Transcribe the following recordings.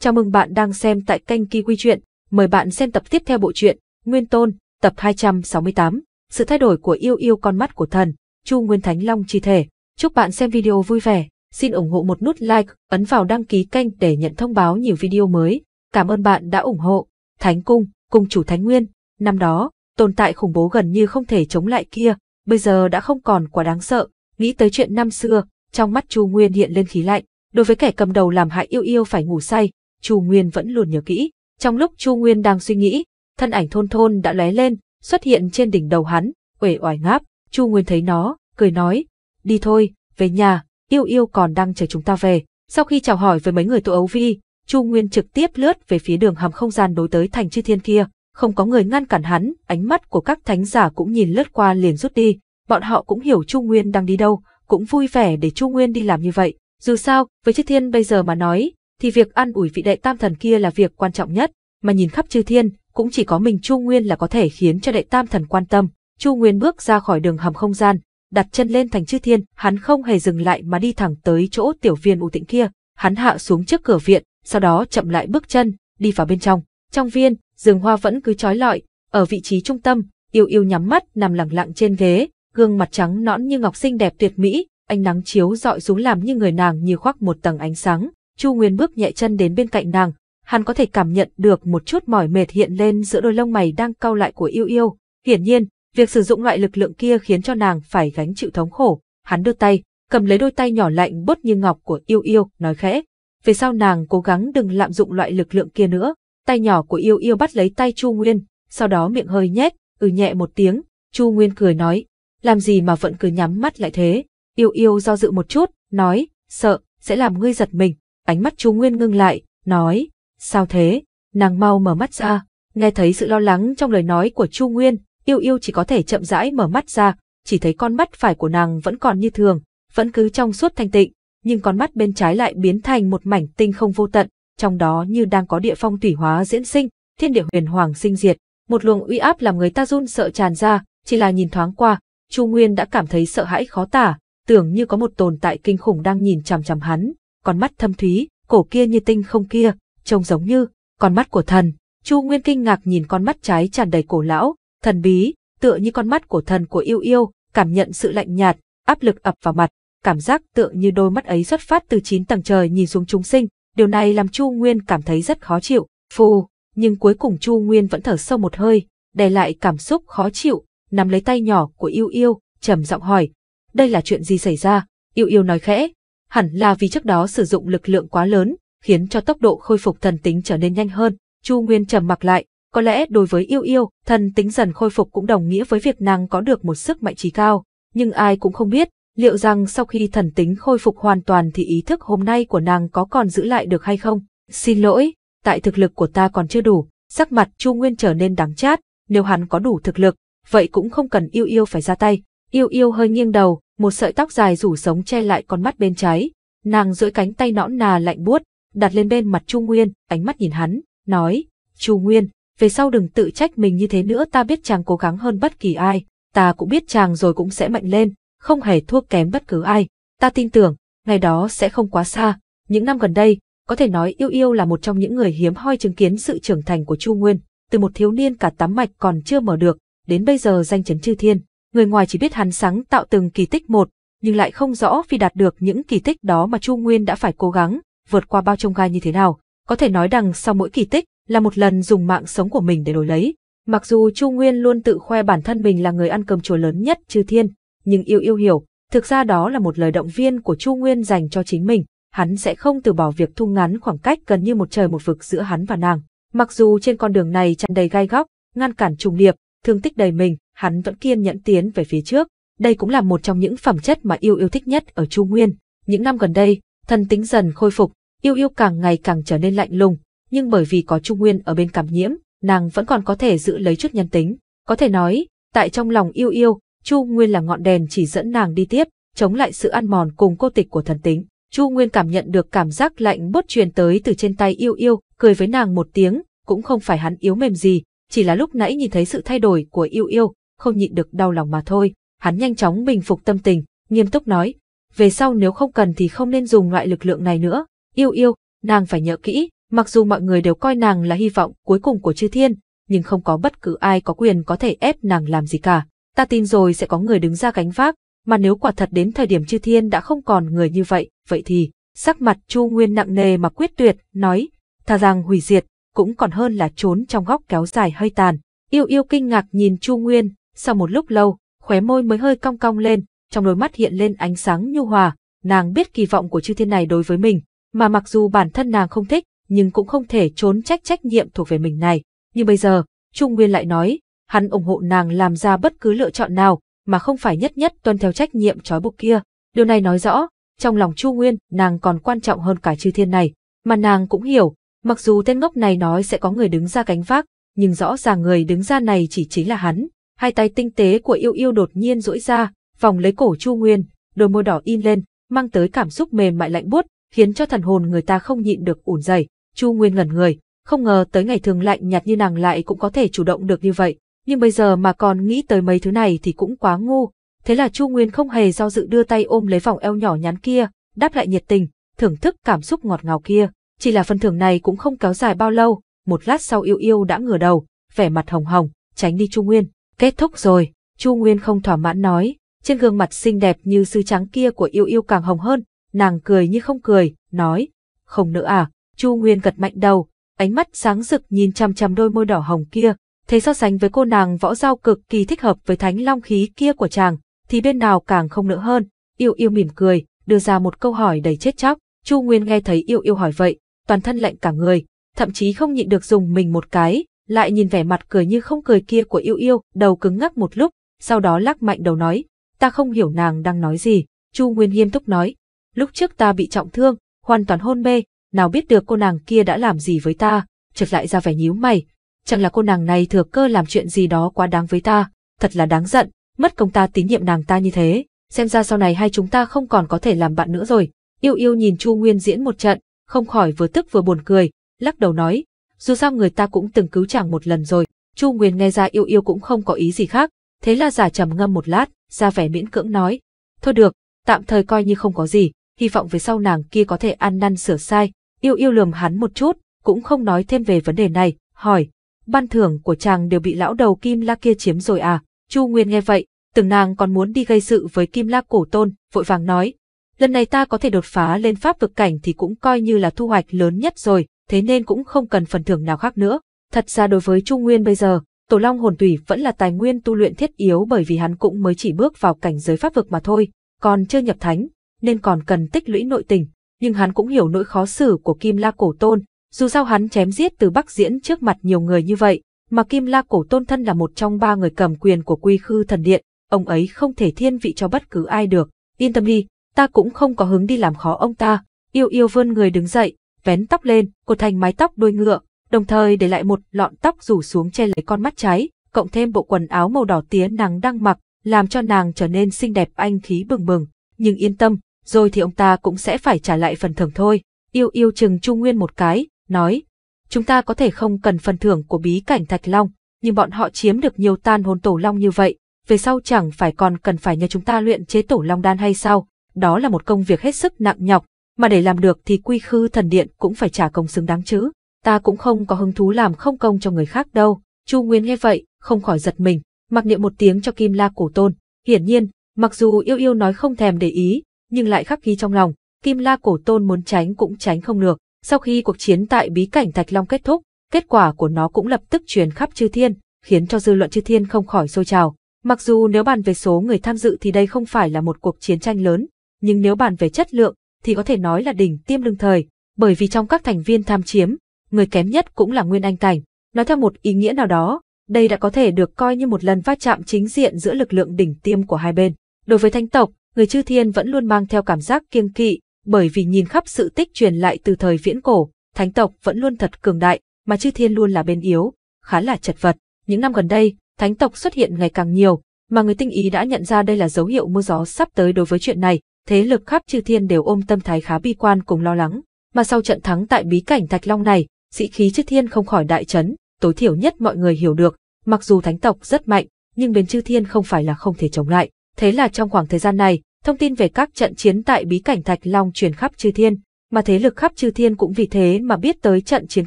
Chào mừng bạn đang xem tại kênh Kiwi Chuyện. Mời bạn xem tập tiếp theo bộ truyện Nguyên Tôn, tập 268. Sự thay đổi của yêu yêu con mắt của thần, Chu Nguyên Thánh Long chi thể. Chúc bạn xem video vui vẻ. Xin ủng hộ một nút like, ấn vào đăng ký kênh để nhận thông báo nhiều video mới. Cảm ơn bạn đã ủng hộ. Thánh Cung, Cung Chủ Thánh Nguyên. Năm đó, tồn tại khủng bố gần như không thể chống lại kia, bây giờ đã không còn quá đáng sợ. Nghĩ tới chuyện năm xưa, trong mắt Chu Nguyên hiện lên khí lạnh. Đối với kẻ cầm đầu làm hại yêu yêu phải ngủ say, Chu Nguyên vẫn luôn nhớ kỹ. Trong lúc Chu Nguyên đang suy nghĩ, thân ảnh thôn thôn đã lóe lên, xuất hiện trên đỉnh đầu hắn, uể oải ngáp, Chu Nguyên thấy nó, cười nói, đi thôi, về nhà, yêu yêu còn đang chờ chúng ta về. Sau khi chào hỏi với mấy người tụ ấu vi, Chu Nguyên trực tiếp lướt về phía đường hầm không gian đối tới thành chư thiên kia, không có người ngăn cản hắn, ánh mắt của các thánh giả cũng nhìn lướt qua liền rút đi, bọn họ cũng hiểu Chu Nguyên đang đi đâu, cũng vui vẻ để Chu Nguyên đi làm như vậy. Dù sao, với chư thiên bây giờ mà nói, thì việc ăn ủi vị đệ tam thần kia là việc quan trọng nhất, mà nhìn khắp chư thiên, cũng chỉ có mình Chu Nguyên là có thể khiến cho đệ tam thần quan tâm. Chu Nguyên bước ra khỏi đường hầm không gian, đặt chân lên thành chư thiên, hắn không hề dừng lại mà đi thẳng tới chỗ tiểu viên u tĩnh kia, hắn hạ xuống trước cửa viện, sau đó chậm lại bước chân, đi vào bên trong. Trong viên, rừng hoa vẫn cứ trói lọi, ở vị trí trung tâm, yêu yêu nhắm mắt nằm lẳng lặng trên ghế, gương mặt trắng nõn như ngọc xinh đẹp tuyệt mỹ, ánh nắng chiếu dọi xuống làm như người nàng như khoác một tầng ánh sáng, Chu Nguyên bước nhẹ chân đến bên cạnh nàng, hắn có thể cảm nhận được một chút mỏi mệt hiện lên giữa đôi lông mày đang cau lại của yêu yêu. Hiển nhiên, việc sử dụng loại lực lượng kia khiến cho nàng phải gánh chịu thống khổ. Hắn đưa tay, cầm lấy đôi tay nhỏ lạnh bớt như ngọc của yêu yêu, nói khẽ. Về sau nàng cố gắng đừng lạm dụng loại lực lượng kia nữa. Tay nhỏ của yêu yêu bắt lấy tay Chu Nguyên, sau đó miệng hơi nhét, ừ nhẹ một tiếng. Chu Nguyên cười nói, làm gì mà vẫn cứ nhắm mắt lại thế. Yêu yêu do dự một chút, nói, sợ, sẽ làm ngươi giật mình ánh mắt chú Nguyên ngưng lại, nói, sao thế, nàng mau mở mắt ra, nghe thấy sự lo lắng trong lời nói của chu Nguyên, yêu yêu chỉ có thể chậm rãi mở mắt ra, chỉ thấy con mắt phải của nàng vẫn còn như thường, vẫn cứ trong suốt thanh tịnh, nhưng con mắt bên trái lại biến thành một mảnh tinh không vô tận, trong đó như đang có địa phong tủy hóa diễn sinh, thiên địa huyền hoàng sinh diệt, một luồng uy áp làm người ta run sợ tràn ra, chỉ là nhìn thoáng qua, Chu Nguyên đã cảm thấy sợ hãi khó tả, tưởng như có một tồn tại kinh khủng đang nhìn chằm chằm hắn, con mắt thâm thúy, cổ kia như tinh không kia, trông giống như con mắt của thần. Chu Nguyên kinh ngạc nhìn con mắt trái tràn đầy cổ lão, thần bí, tựa như con mắt của thần của yêu yêu, cảm nhận sự lạnh nhạt, áp lực ập vào mặt, cảm giác tựa như đôi mắt ấy xuất phát từ chín tầng trời nhìn xuống chúng sinh, điều này làm Chu Nguyên cảm thấy rất khó chịu. Phù, nhưng cuối cùng Chu Nguyên vẫn thở sâu một hơi, đè lại cảm xúc khó chịu, nắm lấy tay nhỏ của Yêu Yêu, trầm giọng hỏi, đây là chuyện gì xảy ra? Yêu Yêu nói khẽ, hẳn là vì trước đó sử dụng lực lượng quá lớn, khiến cho tốc độ khôi phục thần tính trở nên nhanh hơn. Chu Nguyên trầm mặc lại, có lẽ đối với yêu yêu, thần tính dần khôi phục cũng đồng nghĩa với việc nàng có được một sức mạnh trí cao, nhưng ai cũng không biết, liệu rằng sau khi thần tính khôi phục hoàn toàn thì ý thức hôm nay của nàng có còn giữ lại được hay không? Xin lỗi, tại thực lực của ta còn chưa đủ, sắc mặt Chu Nguyên trở nên đắng chát, nếu hắn có đủ thực lực, vậy cũng không cần yêu yêu phải ra tay, Yêu yêu hơi nghiêng đầu, một sợi tóc dài rủ sống che lại con mắt bên trái. Nàng duỗi cánh tay nõn nà lạnh buốt, đặt lên bên mặt Chu Nguyên, ánh mắt nhìn hắn, nói, Chu Nguyên, về sau đừng tự trách mình như thế nữa ta biết chàng cố gắng hơn bất kỳ ai, ta cũng biết chàng rồi cũng sẽ mạnh lên, không hề thua kém bất cứ ai, ta tin tưởng, ngày đó sẽ không quá xa, những năm gần đây, có thể nói yêu yêu là một trong những người hiếm hoi chứng kiến sự trưởng thành của Chu Nguyên, từ một thiếu niên cả tám mạch còn chưa mở được, đến bây giờ danh chấn chư thiên. Người ngoài chỉ biết hắn sáng tạo từng kỳ tích một, nhưng lại không rõ vì đạt được những kỳ tích đó mà Chu Nguyên đã phải cố gắng, vượt qua bao trông gai như thế nào. Có thể nói rằng sau mỗi kỳ tích là một lần dùng mạng sống của mình để đổi lấy. Mặc dù Chu Nguyên luôn tự khoe bản thân mình là người ăn cơm chùa lớn nhất chư thiên, nhưng yêu yêu hiểu, thực ra đó là một lời động viên của Chu Nguyên dành cho chính mình. Hắn sẽ không từ bỏ việc thu ngắn khoảng cách gần như một trời một vực giữa hắn và nàng. Mặc dù trên con đường này tràn đầy gai góc, ngăn cản trùng điệp, thương tích đầy mình, hắn vẫn kiên nhẫn tiến về phía trước. Đây cũng là một trong những phẩm chất mà yêu yêu thích nhất ở Chu Nguyên. Những năm gần đây, thần tính dần khôi phục, yêu yêu càng ngày càng trở nên lạnh lùng, nhưng bởi vì có Chu Nguyên ở bên cảm nhiễm, nàng vẫn còn có thể giữ lấy chút nhân tính. Có thể nói, tại trong lòng yêu yêu, Chu Nguyên là ngọn đèn chỉ dẫn nàng đi tiếp, chống lại sự ăn mòn cùng cô tịch của thần tính. Chu Nguyên cảm nhận được cảm giác lạnh bốt truyền tới từ trên tay yêu yêu, cười với nàng một tiếng, cũng không phải hắn yếu mềm gì, chỉ là lúc nãy nhìn thấy sự thay đổi của yêu yêu, không nhịn được đau lòng mà thôi. Hắn nhanh chóng bình phục tâm tình, nghiêm túc nói, về sau nếu không cần thì không nên dùng loại lực lượng này nữa, yêu yêu, nàng phải nhớ kỹ, mặc dù mọi người đều coi nàng là hy vọng cuối cùng của chư thiên, nhưng không có bất cứ ai có quyền có thể ép nàng làm gì cả. Ta tin rồi sẽ có người đứng ra gánh vác, mà nếu quả thật đến thời điểm chư thiên đã không còn người như vậy, vậy thì, sắc mặt Chu Nguyên nặng nề mà quyết tuyệt, nói, thà rằng hủy diệt, cũng còn hơn là trốn trong góc kéo dài hơi tàn. Yêu yêu kinh ngạc nhìn Chu Nguyên, sau một lúc lâu, khóe môi mới hơi cong cong lên, trong đôi mắt hiện lên ánh sáng nhu hòa, nàng biết kỳ vọng của chư thiên này đối với mình, mà mặc dù bản thân nàng không thích, nhưng cũng không thể trốn trách trách nhiệm thuộc về mình này. Nhưng bây giờ, Trung Nguyên lại nói, hắn ủng hộ nàng làm ra bất cứ lựa chọn nào, mà không phải nhất nhất tuân theo trách nhiệm trói buộc kia. Điều này nói rõ, trong lòng Chu Nguyên, nàng còn quan trọng hơn cả chư thiên này, mà nàng cũng hiểu, mặc dù tên ngốc này nói sẽ có người đứng ra cánh vác, nhưng rõ ràng người đứng ra này chỉ chính là hắn, hai tay tinh tế của yêu yêu đột nhiên duỗi ra, vòng lấy cổ Chu Nguyên, đôi môi đỏ in lên, mang tới cảm xúc mềm mại lạnh buốt, khiến cho thần hồn người ta không nhịn được ủn dày. Chu Nguyên ngẩn người, không ngờ tới ngày thường lạnh nhạt như nàng lại cũng có thể chủ động được như vậy, nhưng bây giờ mà còn nghĩ tới mấy thứ này thì cũng quá ngu. Thế là Chu Nguyên không hề do dự đưa tay ôm lấy vòng eo nhỏ nhắn kia, đáp lại nhiệt tình, thưởng thức cảm xúc ngọt ngào kia. Chỉ là phần thưởng này cũng không kéo dài bao lâu, một lát sau yêu yêu đã ngửa đầu, vẻ mặt hồng hồng, tránh đi Chu Nguyên. Kết thúc rồi, Chu Nguyên không thỏa mãn nói, trên gương mặt xinh đẹp như sư trắng kia của yêu yêu càng hồng hơn, nàng cười như không cười, nói, không nữa à, Chu Nguyên gật mạnh đầu, ánh mắt sáng rực nhìn chăm chăm đôi môi đỏ hồng kia, thế so sánh với cô nàng võ giao cực kỳ thích hợp với thánh long khí kia của chàng, thì bên nào càng không nữa hơn, yêu yêu mỉm cười, đưa ra một câu hỏi đầy chết chóc, Chu Nguyên nghe thấy yêu yêu hỏi vậy, toàn thân lạnh cả người, thậm chí không nhịn được dùng mình một cái, lại nhìn vẻ mặt cười như không cười kia của yêu yêu, đầu cứng ngắc một lúc, sau đó lắc mạnh đầu nói, ta không hiểu nàng đang nói gì, Chu Nguyên nghiêm túc nói, lúc trước ta bị trọng thương, hoàn toàn hôn mê, nào biết được cô nàng kia đã làm gì với ta, chợt lại ra vẻ nhíu mày, chẳng là cô nàng này thừa cơ làm chuyện gì đó quá đáng với ta, thật là đáng giận, mất công ta tín nhiệm nàng ta như thế, xem ra sau này hai chúng ta không còn có thể làm bạn nữa rồi. Yêu yêu nhìn Chu Nguyên diễn một trận, không khỏi vừa tức vừa buồn cười, lắc đầu nói, dù sao người ta cũng từng cứu chàng một lần rồi. Chu Nguyên nghe ra yêu yêu cũng không có ý gì khác, thế là giả trầm ngâm một lát, ra vẻ miễn cưỡng nói. Thôi được, tạm thời coi như không có gì, hy vọng về sau nàng kia có thể ăn năn sửa sai. Yêu yêu lườm hắn một chút, cũng không nói thêm về vấn đề này, hỏi. Ban thưởng của chàng đều bị lão đầu Kim La kia chiếm rồi à? Chu Nguyên nghe vậy, tưởng nàng còn muốn đi gây sự với Kim La cổ tôn, vội vàng nói. Lần này ta có thể đột phá lên pháp vực cảnh thì cũng coi như là thu hoạch lớn nhất rồi, thế nên cũng không cần phần thưởng nào khác nữa. Thật ra đối với Trung Nguyên bây giờ, Tổ Long hồn Tủy vẫn là tài nguyên tu luyện thiết yếu bởi vì hắn cũng mới chỉ bước vào cảnh giới pháp vực mà thôi, còn chưa nhập thánh, nên còn cần tích lũy nội tình, nhưng hắn cũng hiểu nỗi khó xử của Kim La cổ tôn, dù sao hắn chém giết từ Bắc Diễn trước mặt nhiều người như vậy, mà Kim La cổ tôn thân là một trong ba người cầm quyền của Quy Khư thần điện, ông ấy không thể thiên vị cho bất cứ ai được. Yên tâm đi, ta cũng không có hứng đi làm khó ông ta. Yêu yêu vươn người đứng dậy, vén tóc lên, cột thành mái tóc đuôi ngựa, đồng thời để lại một lọn tóc rủ xuống che lấy con mắt trái, cộng thêm bộ quần áo màu đỏ tía nàng đang mặc, làm cho nàng trở nên xinh đẹp anh khí bừng bừng. Nhưng yên tâm, rồi thì ông ta cũng sẽ phải trả lại phần thưởng thôi. Yêu yêu chừng Chu Nguyên một cái, nói, chúng ta có thể không cần phần thưởng của bí cảnh Thạch Long, nhưng bọn họ chiếm được nhiều tan hồn tổ long như vậy, về sau chẳng phải còn cần phải nhờ chúng ta luyện chế tổ long đan hay sao? Đó là một công việc hết sức nặng nhọc, mà để làm được thì quy khư thần điện cũng phải trả công xứng đáng chứ. Ta cũng không có hứng thú làm không công cho người khác đâu. Chu Nguyên nghe vậy, không khỏi giật mình, mặc niệm một tiếng cho Kim La Cổ Tôn. Hiển nhiên, mặc dù yêu yêu nói không thèm để ý, nhưng lại khắc ghi trong lòng, Kim La Cổ Tôn muốn tránh cũng tránh không được. Sau khi cuộc chiến tại bí cảnh Thạch Long kết thúc, kết quả của nó cũng lập tức truyền khắp chư thiên, khiến cho dư luận chư thiên không khỏi sôi trào. Mặc dù nếu bàn về số người tham dự thì đây không phải là một cuộc chiến tranh lớn, nhưng nếu bàn về chất lượng, thì có thể nói là đỉnh tiêm đương thời, bởi vì trong các thành viên tham chiếm, người kém nhất cũng là Nguyên Anh Cảnh. Nói theo một ý nghĩa nào đó, đây đã có thể được coi như một lần va chạm chính diện giữa lực lượng đỉnh tiêm của hai bên. Đối với thánh tộc, người chư thiên vẫn luôn mang theo cảm giác kiêng kỵ, bởi vì nhìn khắp sự tích truyền lại từ thời viễn cổ, thánh tộc vẫn luôn thật cường đại, mà chư thiên luôn là bên yếu, khá là chật vật. Những năm gần đây, thánh tộc xuất hiện ngày càng nhiều, mà người tinh ý đã nhận ra đây là dấu hiệu mưa gió sắp tới đối với chuyện này, thế lực khắp chư thiên đều ôm tâm thái khá bi quan cùng lo lắng. Mà sau trận thắng tại bí cảnh Thạch Long này, sĩ khí chư thiên không khỏi đại chấn, tối thiểu nhất mọi người hiểu được, mặc dù thánh tộc rất mạnh, nhưng bên chư thiên không phải là không thể chống lại. Thế là trong khoảng thời gian này, thông tin về các trận chiến tại bí cảnh Thạch Long truyền khắp chư thiên, mà thế lực khắp chư thiên cũng vì thế mà biết tới trận chiến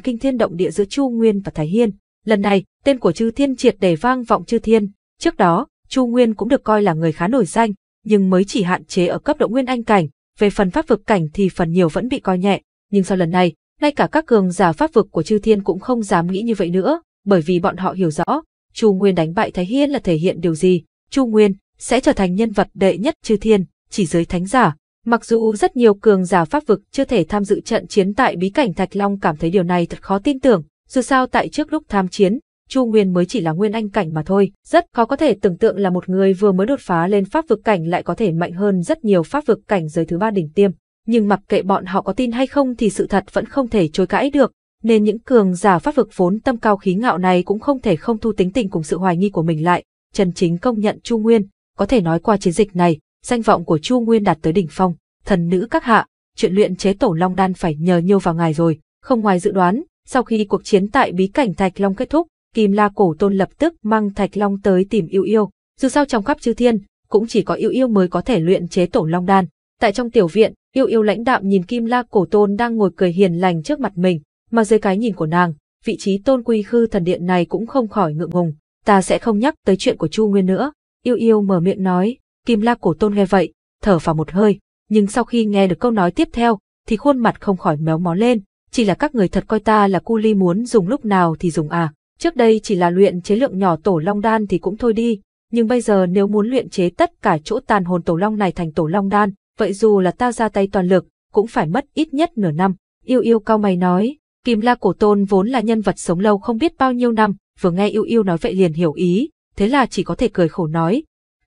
kinh thiên động địa giữa Chu Nguyên và Thái Hiên. Lần này, tên của chư thiên triệt để vang vọng chư thiên. Trước đó, Chu Nguyên cũng được coi là người khá nổi danh, nhưng mới chỉ hạn chế ở cấp độ nguyên anh cảnh, về phần pháp vực cảnh thì phần nhiều vẫn bị coi nhẹ, nhưng sau lần này, ngay cả các cường giả pháp vực của chư thiên cũng không dám nghĩ như vậy nữa, bởi vì bọn họ hiểu rõ, Chu Nguyên đánh bại Thái Hiên là thể hiện điều gì, Chu Nguyên sẽ trở thành nhân vật đệ nhất chư thiên, chỉ dưới thánh giả. Mặc dù rất nhiều cường giả pháp vực chưa thể tham dự trận chiến tại bí cảnh Thạch Long cảm thấy điều này thật khó tin tưởng, dù sao tại trước lúc tham chiến, Chu Nguyên mới chỉ là nguyên anh cảnh mà thôi, rất khó có thể tưởng tượng là một người vừa mới đột phá lên pháp vực cảnh lại có thể mạnh hơn rất nhiều pháp vực cảnh giới thứ ba đỉnh tiêm. Nhưng mặc kệ bọn họ có tin hay không thì sự thật vẫn không thể chối cãi được, nên những cường giả pháp vực vốn tâm cao khí ngạo này cũng không thể không thu tính tình cùng sự hoài nghi của mình lại. Trần Chính công nhận Chu Nguyên, có thể nói qua chiến dịch này, danh vọng của Chu Nguyên đạt tới đỉnh phong, thần nữ các hạ, chuyện luyện chế tổ long đan phải nhờ nhiều vào ngài rồi, không ngoài dự đoán, sau khi cuộc chiến tại bí cảnh Thạch Long kết thúc, Kim La Cổ Tôn lập tức mang Thạch Long tới tìm Yêu Yêu. Dù sao trong khắp chư thiên, cũng chỉ có Yêu Yêu mới có thể luyện chế tổ long đan. Tại trong tiểu viện, Yêu Yêu lãnh đạm nhìn Kim La Cổ Tôn đang ngồi cười hiền lành trước mặt mình, mà dưới cái nhìn của nàng, vị trí Tôn Quy Khư thần điện này cũng không khỏi ngượng ngùng. Ta sẽ không nhắc tới chuyện của Chu Nguyên nữa. Yêu Yêu mở miệng nói, Kim La Cổ Tôn nghe vậy, thở phào một hơi, nhưng sau khi nghe được câu nói tiếp theo, thì khuôn mặt không khỏi méo mó lên, chỉ là các người thật coi ta là cu ly muốn dùng lúc nào thì dùng à. Trước đây chỉ là luyện chế lượng nhỏ tổ long đan thì cũng thôi đi, nhưng bây giờ nếu muốn luyện chế tất cả chỗ tàn hồn tổ long này thành tổ long đan, vậy dù là ta ra tay toàn lực, cũng phải mất ít nhất nửa năm. Yêu yêu cao mày nói, Kim La Cổ Tôn vốn là nhân vật sống lâu không biết bao nhiêu năm, vừa nghe yêu yêu nói vậy liền hiểu ý, thế là chỉ có thể cười khổ nói.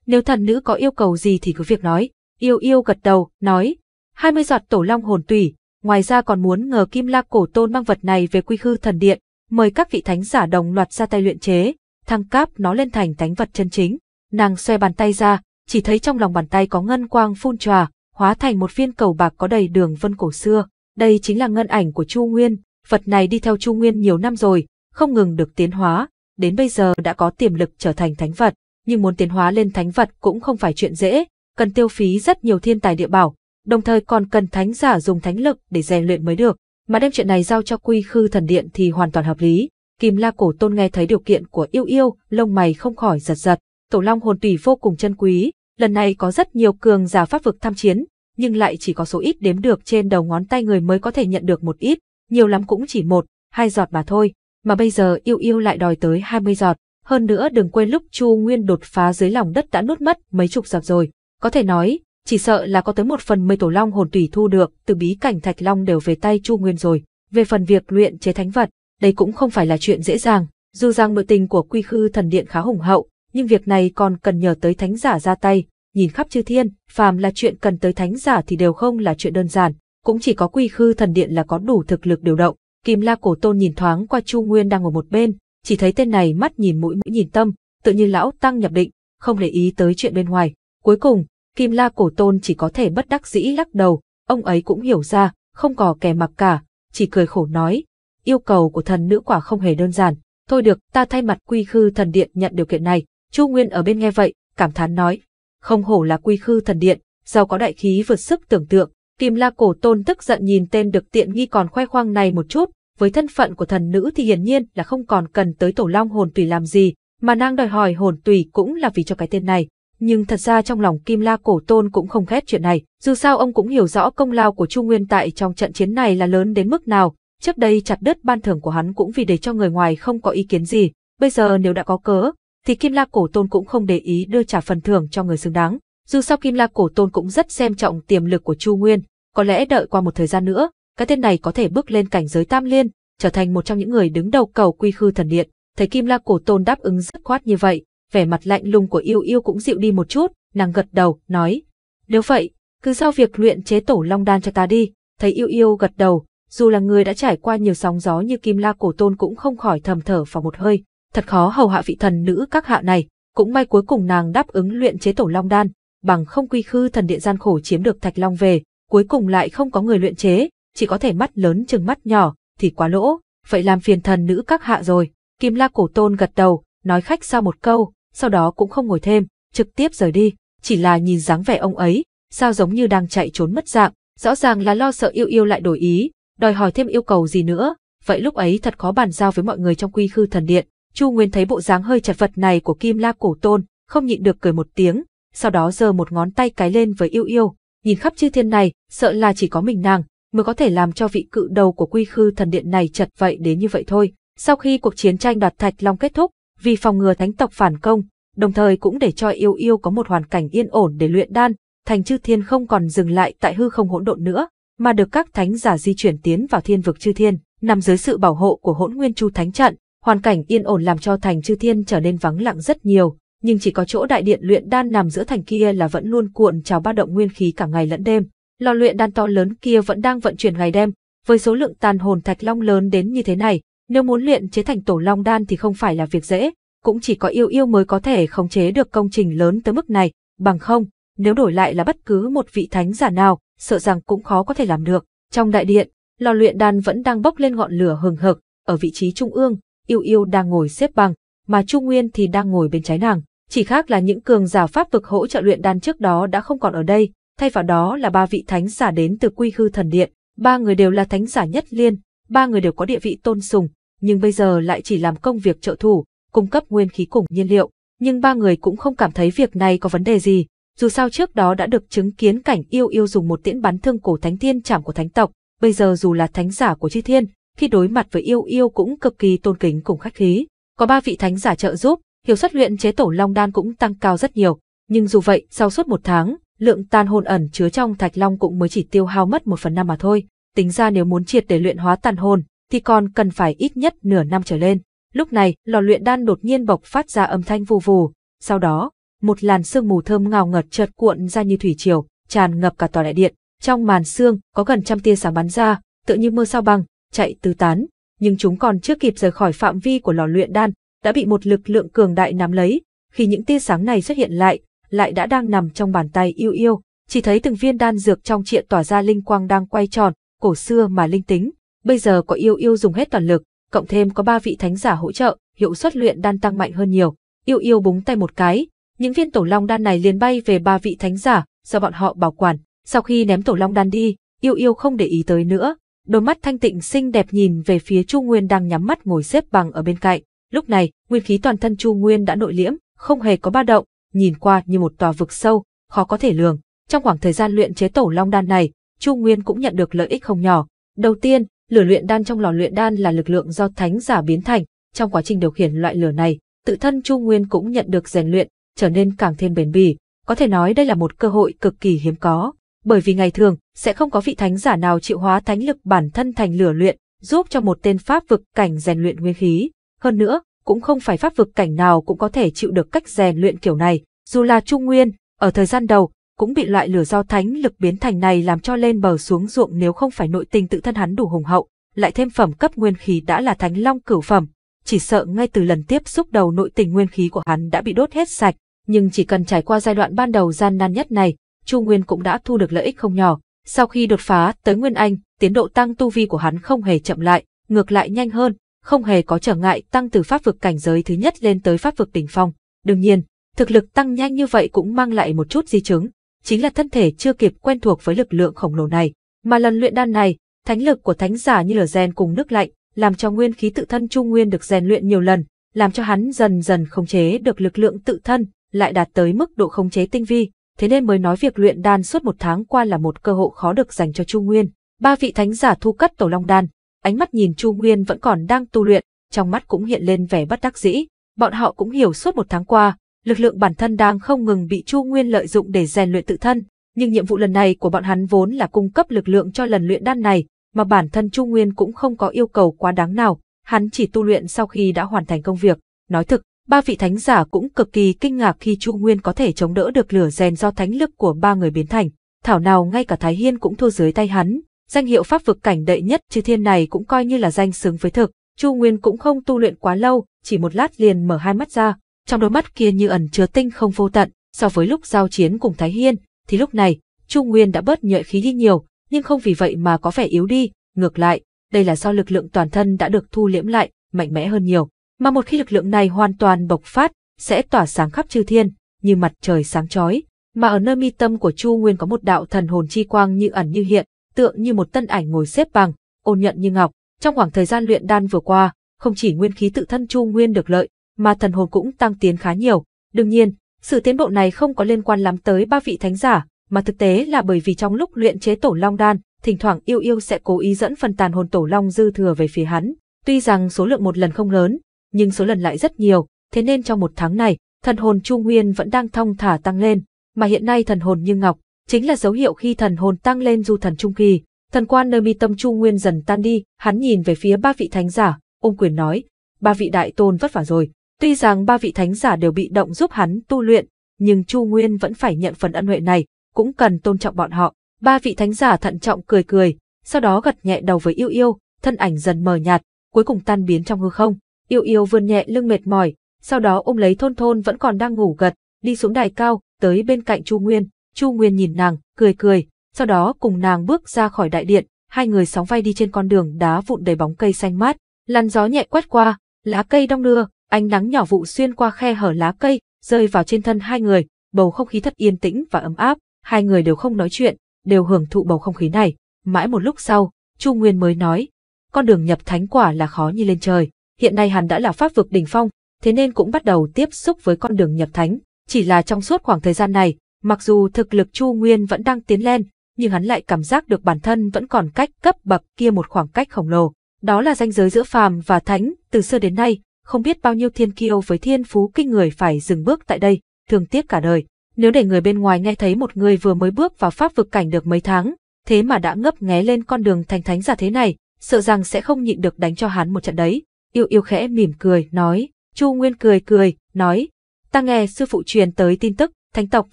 Nếu thần nữ có yêu cầu gì thì cứ việc nói, yêu yêu gật đầu, nói. 20 giọt tổ long hồn tùy, ngoài ra còn muốn ngờ Kim La Cổ Tôn mang vật này về quy khư thần điện, mời các vị thánh giả đồng loạt ra tay luyện chế, thăng cấp nó lên thành thánh vật chân chính. Nàng xoe bàn tay ra, chỉ thấy trong lòng bàn tay có ngân quang phun tròa, hóa thành một viên cầu bạc có đầy đường vân cổ xưa. Đây chính là ngân ảnh của Chu Nguyên, vật này đi theo Chu Nguyên nhiều năm rồi, không ngừng được tiến hóa, đến bây giờ đã có tiềm lực trở thành thánh vật, nhưng muốn tiến hóa lên thánh vật cũng không phải chuyện dễ, cần tiêu phí rất nhiều thiên tài địa bảo, đồng thời còn cần thánh giả dùng thánh lực để rèn luyện mới được mà đem chuyện này giao cho quy khư thần điện thì hoàn toàn hợp lý. Kim La Cổ Tôn nghe thấy điều kiện của yêu yêu, lông mày không khỏi giật giật. Tổ Long hồn tùy vô cùng chân quý, lần này có rất nhiều cường giả pháp vực tham chiến, nhưng lại chỉ có số ít đếm được trên đầu ngón tay người mới có thể nhận được một ít, nhiều lắm cũng chỉ một, hai giọt mà thôi, mà bây giờ yêu yêu lại đòi tới 20 giọt. Hơn nữa đừng quên lúc Chu Nguyên đột phá dưới lòng đất đã nuốt mất mấy chục giọt rồi, có thể nói, chỉ sợ là có tới một phần mười tổ long hồn tùy thu được từ bí cảnh thạch long đều về tay Chu Nguyên rồi. Về phần việc luyện chế thánh vật, đây cũng không phải là chuyện dễ dàng. Dù rằng nội tình của quy khư thần điện khá hùng hậu, nhưng việc này còn cần nhờ tới thánh giả ra tay. Nhìn khắp chư thiên, phàm là chuyện cần tới thánh giả thì đều không là chuyện đơn giản, cũng chỉ có quy khư thần điện là có đủ thực lực điều động. Kim La cổ tôn nhìn thoáng qua Chu Nguyên đang ở một bên, chỉ thấy tên này mắt nhìn mũi mũi nhìn tâm, tự như lão tăng nhập định, không để ý tới chuyện bên ngoài. Cuối cùng, Kim La cổ tôn chỉ có thể bất đắc dĩ lắc đầu, ông ấy cũng hiểu ra, không có kẻ mặc cả, chỉ cười khổ nói. Yêu cầu của thần nữ quả không hề đơn giản, thôi được, ta thay mặt quy khư thần điện nhận điều kiện này. Chu Nguyên ở bên nghe vậy, cảm thán nói. Không hổ là quy khư thần điện, giàu có đại khí vượt sức tưởng tượng. Kim La cổ tôn tức giận nhìn tên được tiện nghi còn khoe khoang này một chút, với thân phận của thần nữ thì hiển nhiên là không còn cần tới tổ long hồn tùy làm gì, mà nàng đòi hỏi hồn tùy cũng là vì cho cái tên này nhưng thật ra trong lòng Kim La Cổ Tôn cũng không ghét chuyện này, dù sao ông cũng hiểu rõ công lao của Chu Nguyên tại trong trận chiến này là lớn đến mức nào, trước đây chặt đất ban thưởng của hắn cũng vì để cho người ngoài không có ý kiến gì, bây giờ nếu đã có cớ, thì Kim La Cổ Tôn cũng không để ý đưa trả phần thưởng cho người xứng đáng. Dù sao Kim La Cổ Tôn cũng rất xem trọng tiềm lực của Chu Nguyên, có lẽ đợi qua một thời gian nữa, cái tên này có thể bước lên cảnh giới tam liên, trở thành một trong những người đứng đầu cầu quy khư thần điện. Thấy Kim La Cổ Tôn đáp ứng rất khoát như vậy, vẻ mặt lạnh lùng của yêu yêu cũng dịu đi một chút, nàng gật đầu, nói. Nếu vậy, cứ giao việc luyện chế tổ long đan cho ta đi, thấy yêu yêu gật đầu, dù là người đã trải qua nhiều sóng gió như kim la cổ tôn cũng không khỏi thầm thở vào một hơi, thật khó hầu hạ vị thần nữ các hạ này, cũng may cuối cùng nàng đáp ứng luyện chế tổ long đan, bằng không quy khư thần điện gian khổ chiếm được thạch long về, cuối cùng lại không có người luyện chế, chỉ có thể mắt lớn chừng mắt nhỏ, thì quá lỗ, vậy làm phiền thần nữ các hạ rồi. Kim La Cổ Tôn gật đầu, nói khách sao một câu, sau đó cũng không ngồi thêm, trực tiếp rời đi, chỉ là nhìn dáng vẻ ông ấy, sao giống như đang chạy trốn mất dạng, rõ ràng là lo sợ yêu yêu lại đổi ý, đòi hỏi thêm yêu cầu gì nữa, vậy lúc ấy thật khó bàn giao với mọi người trong quy khư thần điện. Chu Nguyên thấy bộ dáng hơi chật vật này của Kim La Cổ Tôn, không nhịn được cười một tiếng, sau đó giơ một ngón tay cái lên với yêu yêu, nhìn khắp chư thiên này, sợ là chỉ có mình nàng mới có thể làm cho vị cự đầu của quy khư thần điện này chật vậy đến như vậy thôi. Sau khi cuộc chiến tranh đoạt thạch long kết thúc, vì phòng ngừa thánh tộc phản công, đồng thời cũng để cho yêu yêu có một hoàn cảnh yên ổn để luyện đan, thành chư thiên không còn dừng lại tại hư không hỗn độn nữa, mà được các thánh giả di chuyển tiến vào thiên vực chư thiên, nằm dưới sự bảo hộ của hỗn nguyên chu thánh trận, hoàn cảnh yên ổn làm cho thành chư thiên trở nên vắng lặng rất nhiều, nhưng chỉ có chỗ đại điện luyện đan nằm giữa thành kia là vẫn luôn cuộn trào ba động nguyên khí cả ngày lẫn đêm. Lò luyện đan to lớn kia vẫn đang vận chuyển ngày đêm, với số lượng tàn hồn thạch long lớn đến như thế này, nếu muốn luyện chế thành tổ long đan thì không phải là việc dễ, cũng chỉ có yêu yêu mới có thể khống chế được công trình lớn tới mức này, bằng không, nếu đổi lại là bất cứ một vị thánh giả nào, sợ rằng cũng khó có thể làm được. Trong đại điện, lò luyện đan vẫn đang bốc lên ngọn lửa hừng hực, ở vị trí trung ương, yêu yêu đang ngồi xếp bằng, mà Trung Nguyên thì đang ngồi bên trái nàng. Chỉ khác là những cường giả pháp vực hỗ trợ luyện đan trước đó đã không còn ở đây, thay vào đó là ba vị thánh giả đến từ quy hư thần điện. Ba người đều là thánh giả nhất liên, ba người đều có địa vị tôn sùng, nhưng bây giờ lại chỉ làm công việc trợ thủ, cung cấp nguyên khí cùng nhiên liệu. Nhưng ba người cũng không cảm thấy việc này có vấn đề gì, dù sao trước đó đã được chứng kiến cảnh yêu yêu dùng một tiễn bắn thương cổ thánh thiên trảm của thánh tộc, bây giờ dù là thánh giả của chi thiên, khi đối mặt với yêu yêu cũng cực kỳ tôn kính cùng khách khí. Có ba vị thánh giả trợ giúp, hiệu suất luyện chế tổ long đan cũng tăng cao rất nhiều, nhưng dù vậy, sau suốt một tháng, lượng tan hồn ẩn chứa trong thạch long cũng mới chỉ tiêu hao mất một phần năm mà thôi tính ra nếu muốn triệt để luyện hóa tàn hồn, thì còn cần phải ít nhất nửa năm trở lên. Lúc này, lò luyện đan đột nhiên bộc phát ra âm thanh vù vù, sau đó, một làn sương mù thơm ngào ngợt chợt cuộn ra như thủy triều, tràn ngập cả tòa đại điện. Trong màn sương, có gần trăm tia sáng bắn ra, tựa như mưa sao băng, chạy tứ tán, nhưng chúng còn chưa kịp rời khỏi phạm vi của lò luyện đan, đã bị một lực lượng cường đại nắm lấy. Khi những tia sáng này xuất hiện lại, lại đã đang nằm trong bàn tay yêu yêu, chỉ thấy từng viên đan dược trong triện tỏa ra linh quang đang quay tròn, cổ xưa mà linh tính, bây giờ có yêu yêu dùng hết toàn lực, cộng thêm có ba vị thánh giả hỗ trợ, hiệu suất luyện đan tăng mạnh hơn nhiều. Yêu yêu búng tay một cái, những viên tổ long đan này liền bay về ba vị thánh giả, do bọn họ bảo quản. Sau khi ném tổ long đan đi, yêu yêu không để ý tới nữa, đôi mắt thanh tịnh xinh đẹp nhìn về phía Chu Nguyên đang nhắm mắt ngồi xếp bằng ở bên cạnh. Lúc này, nguyên khí toàn thân Chu Nguyên đã nội liễm, không hề có ba động, nhìn qua như một tòa vực sâu, khó có thể lường. Trong khoảng thời gian luyện chế tổ long đan này, Chu Nguyên cũng nhận được lợi ích không nhỏ. Đầu tiên, lửa luyện đan trong lò luyện đan là lực lượng do thánh giả biến thành, trong quá trình điều khiển loại lửa này, tự thân Chu Nguyên cũng nhận được rèn luyện, trở nên càng thêm bền bỉ, có thể nói đây là một cơ hội cực kỳ hiếm có, bởi vì ngày thường sẽ không có vị thánh giả nào chịu hóa thánh lực bản thân thành lửa luyện, giúp cho một tên pháp vực cảnh rèn luyện nguyên khí, hơn nữa, cũng không phải pháp vực cảnh nào cũng có thể chịu được cách rèn luyện kiểu này, dù là Chu Nguyên, ở thời gian đầu, cũng bị loại lửa do thánh lực biến thành này làm cho lên bờ xuống ruộng nếu không phải nội tình tự thân hắn đủ hùng hậu, lại thêm phẩm cấp nguyên khí đã là thánh long cửu phẩm, chỉ sợ ngay từ lần tiếp xúc đầu nội tình nguyên khí của hắn đã bị đốt hết sạch, nhưng chỉ cần trải qua giai đoạn ban đầu gian nan nhất này, Chu Nguyên cũng đã thu được lợi ích không nhỏ. Sau khi đột phá tới Nguyên Anh, tiến độ tăng tu vi của hắn không hề chậm lại, ngược lại nhanh hơn, không hề có trở ngại tăng từ pháp vực cảnh giới thứ nhất lên tới pháp vực đỉnh phong. Đương nhiên, thực lực tăng nhanh như vậy cũng mang lại một chút di chứng, chính là thân thể chưa kịp quen thuộc với lực lượng khổng lồ này. Mà lần luyện đan này, thánh lực của thánh giả như lửa rèn cùng nước lạnh, làm cho nguyên khí tự thân Trung Nguyên được rèn luyện nhiều lần, làm cho hắn dần dần khống chế được lực lượng tự thân, lại đạt tới mức độ khống chế tinh vi, thế nên mới nói việc luyện đan suốt một tháng qua là một cơ hội khó được dành cho Chu Nguyên. Ba vị thánh giả thu cắt tổ long đan, ánh mắt nhìn Chu Nguyên vẫn còn đang tu luyện, trong mắt cũng hiện lên vẻ bất đắc dĩ. Bọn họ cũng hiểu suốt một tháng qua, lực lượng bản thân đang không ngừng bị Chu Nguyên lợi dụng để rèn luyện tự thân, nhưng nhiệm vụ lần này của bọn hắn vốn là cung cấp lực lượng cho lần luyện đan này, mà bản thân Chu Nguyên cũng không có yêu cầu quá đáng nào, hắn chỉ tu luyện sau khi đã hoàn thành công việc. Nói thực, ba vị thánh giả cũng cực kỳ kinh ngạc khi Chu Nguyên có thể chống đỡ được lửa rèn do thánh lực của ba người biến thành, thảo nào ngay cả Thái Hiên cũng thua dưới tay hắn. Danh hiệu pháp vực cảnh đệ nhất chư thiên này cũng coi như là danh xứng với thực, Chu Nguyên cũng không tu luyện quá lâu, chỉ một lát liền mở hai mắt ra, trong đôi mắt kia như ẩn chứa tinh không vô tận, so với lúc giao chiến cùng Thái Hiên, thì lúc này, Chu Nguyên đã bớt nhuệ khí đi nhiều, nhưng không vì vậy mà có vẻ yếu đi, ngược lại, đây là do lực lượng toàn thân đã được thu liễm lại, mạnh mẽ hơn nhiều. Mà một khi lực lượng này hoàn toàn bộc phát, sẽ tỏa sáng khắp chư thiên, như mặt trời sáng chói. Mà ở nơi mi tâm của Chu Nguyên có một đạo thần hồn chi quang như ẩn như hiện, tượng như một tân ảnh ngồi xếp bằng, ôn nhận như ngọc. Trong khoảng thời gian luyện đan vừa qua, không chỉ nguyên khí tự thân Chu Nguyên được lợi, mà thần hồn cũng tăng tiến khá nhiều. Đương nhiên, sự tiến bộ này không có liên quan lắm tới ba vị thánh giả, mà thực tế là bởi vì trong lúc luyện chế tổ long đan, thỉnh thoảng yêu yêu sẽ cố ý dẫn phần tàn hồn tổ long dư thừa về phía hắn. Tuy rằng số lượng một lần không lớn, nhưng số lần lại rất nhiều, thế nên trong một tháng này, thần hồn Chu Nguyên vẫn đang thong thả tăng lên, mà hiện nay thần hồn như ngọc, chính là dấu hiệu khi thần hồn tăng lên du thần trung kỳ. Thần quan nơi mi tâm Chu Nguyên dần tan đi, hắn nhìn về phía ba vị thánh giả, ôm quyền nói, ba vị đại tôn vất vả rồi, Tuy rằng ba vị thánh giả đều bị động giúp hắn tu luyện, nhưng Chu Nguyên vẫn phải nhận phần ân huệ này, cũng cần tôn trọng bọn họ. Ba vị thánh giả thận trọng cười cười, sau đó gật nhẹ đầu với Yêu Yêu, thân ảnh dần mờ nhạt, cuối cùng tan biến trong hư không. Yêu Yêu vươn nhẹ lưng mệt mỏi, sau đó ôm lấy Thôn Thôn vẫn còn đang ngủ gật, đi xuống đài cao, tới bên cạnh Chu Nguyên. Chu Nguyên nhìn nàng, cười cười, sau đó cùng nàng bước ra khỏi đại điện, hai người sóng vai đi trên con đường đá vụn đầy bóng cây xanh mát, làn gió nhẹ quét qua, lá cây đong đưa, Ánh nắng nhỏ vụ xuyên qua khe hở lá cây, rơi vào trên thân hai người, bầu không khí thật yên tĩnh và ấm áp, hai người đều không nói chuyện, đều hưởng thụ bầu không khí này. Mãi một lúc sau, Chu Nguyên mới nói, con đường nhập thánh quả là khó như lên trời, hiện nay hắn đã là pháp vực đỉnh phong, thế nên cũng bắt đầu tiếp xúc với con đường nhập thánh, chỉ là trong suốt khoảng thời gian này, mặc dù thực lực Chu Nguyên vẫn đang tiến lên, nhưng hắn lại cảm giác được bản thân vẫn còn cách cấp bậc kia một khoảng cách khổng lồ. Đó là ranh giới giữa phàm và thánh, từ xưa đến nay, không biết bao nhiêu thiên kiêu với thiên phú kinh người phải dừng bước tại đây, thường tiếc cả đời. Nếu để người bên ngoài nghe thấy một người vừa mới bước vào pháp vực cảnh được mấy tháng, thế mà đã ngấp nghé lên con đường thành thánh giả thế này, sợ rằng sẽ không nhịn được đánh cho hắn một trận đấy. Yêu yêu khẽ mỉm cười, nói, Chu Nguyên cười cười, nói, ta nghe sư phụ truyền tới tin tức, thánh tộc